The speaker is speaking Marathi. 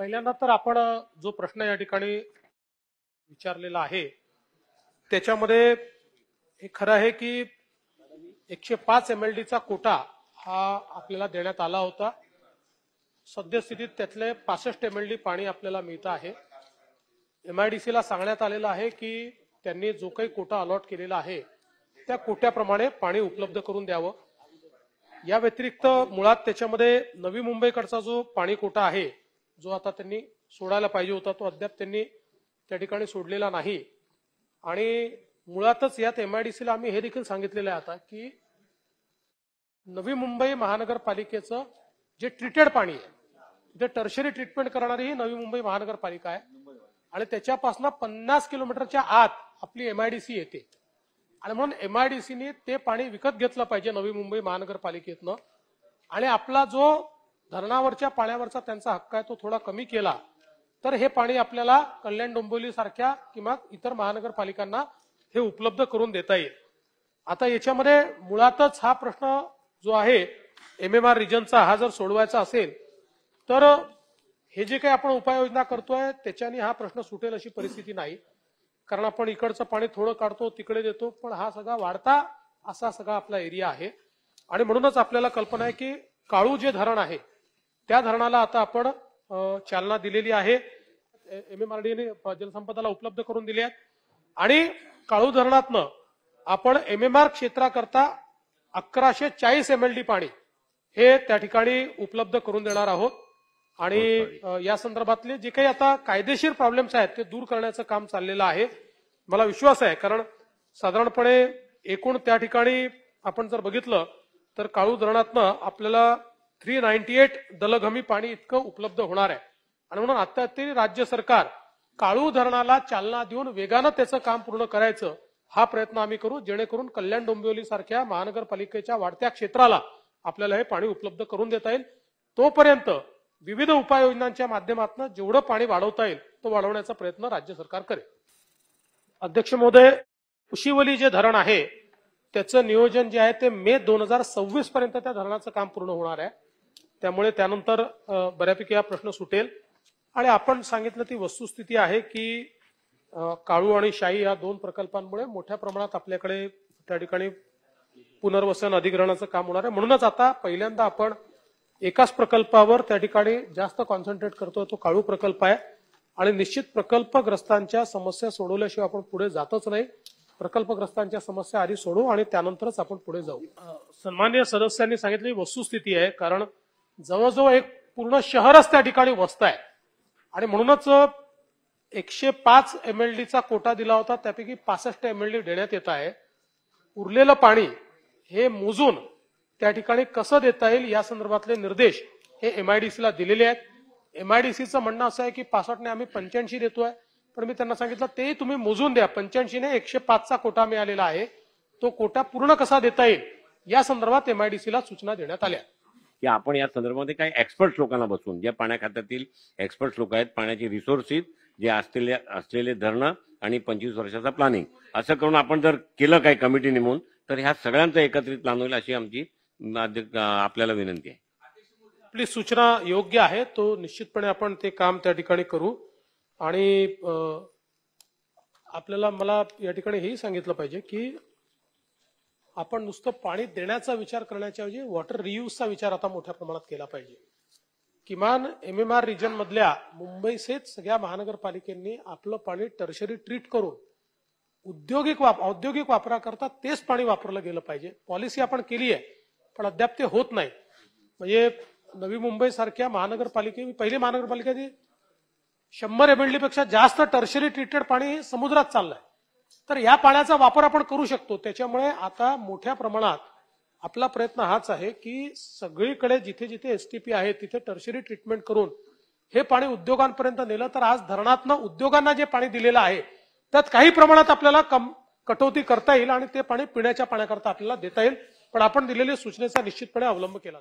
पहिल्यांदा तर आपण जो प्रश्न या ठिकाणी विचारलेला आहे त्याच्यामध्ये हे खरं आहे की एकशे पाच एम एल डीचा कोटा हा आपल्याला देण्यात आला होता सद्यस्थितीत त्यातले पासष्ट एम एल डी पाणी आपल्याला मिळतं आहे एमआयडीसीला सांगण्यात आलेलं आहे की त्यांनी जो काही कोटा अलॉट केलेला आहे त्या कोट्याप्रमाणे पाणी उपलब्ध करून द्यावं या व्यतिरिक्त मुळात त्याच्यामध्ये नवी मुंबईकडचा जो पाणी कोटा आहे जो आता त्यांनी सोडायला पाहिजे होता तो अद्याप त्यांनी त्या ठिकाणी सोडलेला नाही आणि मुळातच यात एमआयडीसीला आम्ही हे देखील सांगितलेलं आहे आता की नवी मुंबई महानगरपालिकेचं जे ट्रीटेड पाणी आहे जे टर्शरी ट्रीटमेंट करणारी ही नवी मुंबई महानगरपालिका आहे आणि त्याच्यापासून पन्नास किलोमीटरच्या आत आपली एमआयडीसी येते आणि म्हणून एमआयडीसीने ते पाणी विकत घेतलं पाहिजे नवी मुंबई महानगरपालिकेतनं आणि आपला जो धरणावरच्या पाण्यावरचा त्यांचा हक्क आहे तो थोडा कमी केला तर हे पाणी आपल्याला कल्याण डोंबिवली सारख्या किंवा इतर महानगरपालिकांना हे उपलब्ध करून देता येईल आता याच्यामध्ये मुळातच हा प्रश्न जो आहे एम एम आर रिजनचा हा जर सोडवायचा असेल तर हे जे काही आपण उपाययोजना करतोय त्याच्याने हा प्रश्न सुटेल अशी परिस्थिती नाही कारण आपण इकडचं पाणी थोडं काढतो तिकडे देतो पण हा सगळा वाढता असा सगळा आपला एरिया आहे आणि म्हणूनच आपल्याला कल्पना आहे की काळू जे धरण आहे त्या धरणाला आता आपण चालना दिलेली आहे एम एम आर जलसंपदाला उपलब्ध करून दिली आहे आणि काळू धरणातनं आपण एम एम आर क्षेत्राकरता अकराशे चाळीस एम एल डी पाणी हे त्या ठिकाणी उपलब्ध करून देणार आहोत आणि हो, या संदर्भातले जे काही आता कायदेशीर प्रॉब्लेम्स आहेत ते दूर करण्याचं काम चाललेलं आहे मला विश्वास आहे कारण साधारणपणे एकूण त्या ठिकाणी आपण जर बघितलं तर काळू धरणातनं आपल्याला थ्री नाईन्टी एट दलघमी पाणी इतकं उपलब्ध होणार आहे आणि म्हणून आता तरी राज्य सरकार काळू धरणाला चालना देऊन वेगानं त्याचं काम पूर्ण करायचं हा प्रयत्न आम्ही करू जेणेकरून कल्याण डोंबिवली सारख्या महानगरपालिकेच्या वाढत्या क्षेत्राला आपल्याला हे पाणी उपलब्ध करून देता येईल तोपर्यंत विविध उपाययोजनांच्या माध्यमातून जेवढं पाणी वाढवता येईल तो वाढवण्याचा प्रयत्न राज्य सरकार करेल अध्यक्ष महोदय कुशिवली जे धरण आहे त्याचं नियोजन जे आहे ते मे दोन हजार सव्वीस पर्यंत त्या धरणाचं काम पूर्ण होणार आहे त्यामुळे त्यानंतर बऱ्यापैकी हा प्रश्न सुटेल आणि आपण सांगितलं ती वस्तुस्थिती आहे की काळू आणि शाही या दोन प्रकल्पांमुळे मोठ्या प्रमाणात आपल्याकडे त्या ठिकाणी पुनर्वसन अधिग्रहणाचं काम होणार आहे म्हणूनच आता पहिल्यांदा आपण एकाच प्रकल्पावर त्या ठिकाणी जास्त कॉन्सन्ट्रेट करतोय तो काळू प्रकल्प आहे आणि निश्चित प्रकल्पग्रस्तांच्या समस्या सोडवल्याशिवाय आपण पुढे जातच नाही प्रकल्पग्रस्तांच्या समस्या आधी सोडू आणि त्यानंतरच आपण पुढे जाऊ सन्मान्य सदस्यांनी सांगितलेली वस्तुस्थिती आहे कारण जवळजवळ एक पूर्ण शहरच त्या ठिकाणी वसत आहे आणि म्हणूनच एकशे पाच एम एल डीचा कोटा दिला होता त्यापैकी पासष्ट एम एल डी देण्यात येत आहे उरलेलं पाणी हे मोजून त्या ठिकाणी कसं देता येईल या संदर्भातले निर्देश हे एमआयडीसीला दिलेले आहेत एमआयडीसीचं म्हणणं असं आहे की पासष्टने आम्ही पंच्याऐंशी देतोय पण मी त्यांना सांगितलं तेही तुम्ही मोजून द्या पंच्याऐंशीने एकशे पाचचा कोटा मिळालेला आहे तो कोटा पूर्ण कसा देता येईल या संदर्भात एमआयडीसीला सूचना देण्यात आल्या की आपण या संदर्भामध्ये काही एक्सपर्ट लोकांना बसून ज्या पाण्या खात्यातील एक्सपर्ट लोक आहेत पाण्याचे रिसोर्सेस जे असलेले असलेले धरणं आणि पंचवीस वर्षाचा प्लॅनिंग असं करून आपण जर केलं काही कमिटी नेमून तर ह्या सगळ्यांचं एकत्रित प्लॅन होईल अशी आमची आपल्याला विनंती आहे आपली सूचना योग्य आहे तो निश्चितपणे आपण ते काम त्या ठिकाणी करू आणि आपल्याला मला या ठिकाणी हेही सांगितलं पाहिजे की आपण नुसतं पाणी देण्याचा विचार करण्याच्या ऐवजी वॉटर रियूजचा विचार आता मोठ्या प्रमाणात केला पाहिजे किमान एम एम आर रिजन मधल्या सहित सगळ्या महानगरपालिकेंनी आपलं पाणी टर्शरी ट्रीट करून उद्योगिक वाप औद्योगिक वापराकरता तेच पाणी वापरलं गेलं पाहिजे पॉलिसी आपण केली आहे पण अद्याप ते होत नाही म्हणजे नवी मुंबई सारख्या महानगरपालिके पहिली महानगरपालिका जी शंभर एमएलडी पेक्षा जास्त टर्शरी ट्रीटेड पाणी समुद्रात चाललंय तर या पाण्याचा वापर आपण करू शकतो त्याच्यामुळे आता मोठ्या प्रमाणात आपला प्रयत्न हाच आहे की सगळीकडे जिथे जिथे एसटीपी आहे तिथे टर्शरी ट्रीटमेंट करून हे पाणी उद्योगांपर्यंत नेलं तर आज धरणातनं उद्योगांना जे पाणी दिलेलं आहे त्यात काही प्रमाणात आपल्याला कम कटौती करता येईल आणि ते पाणी पिण्याच्या पाण्याकरता आपल्याला देता येईल पण आपण दिलेल्या सूचनेचा निश्चितपणे अवलंब केला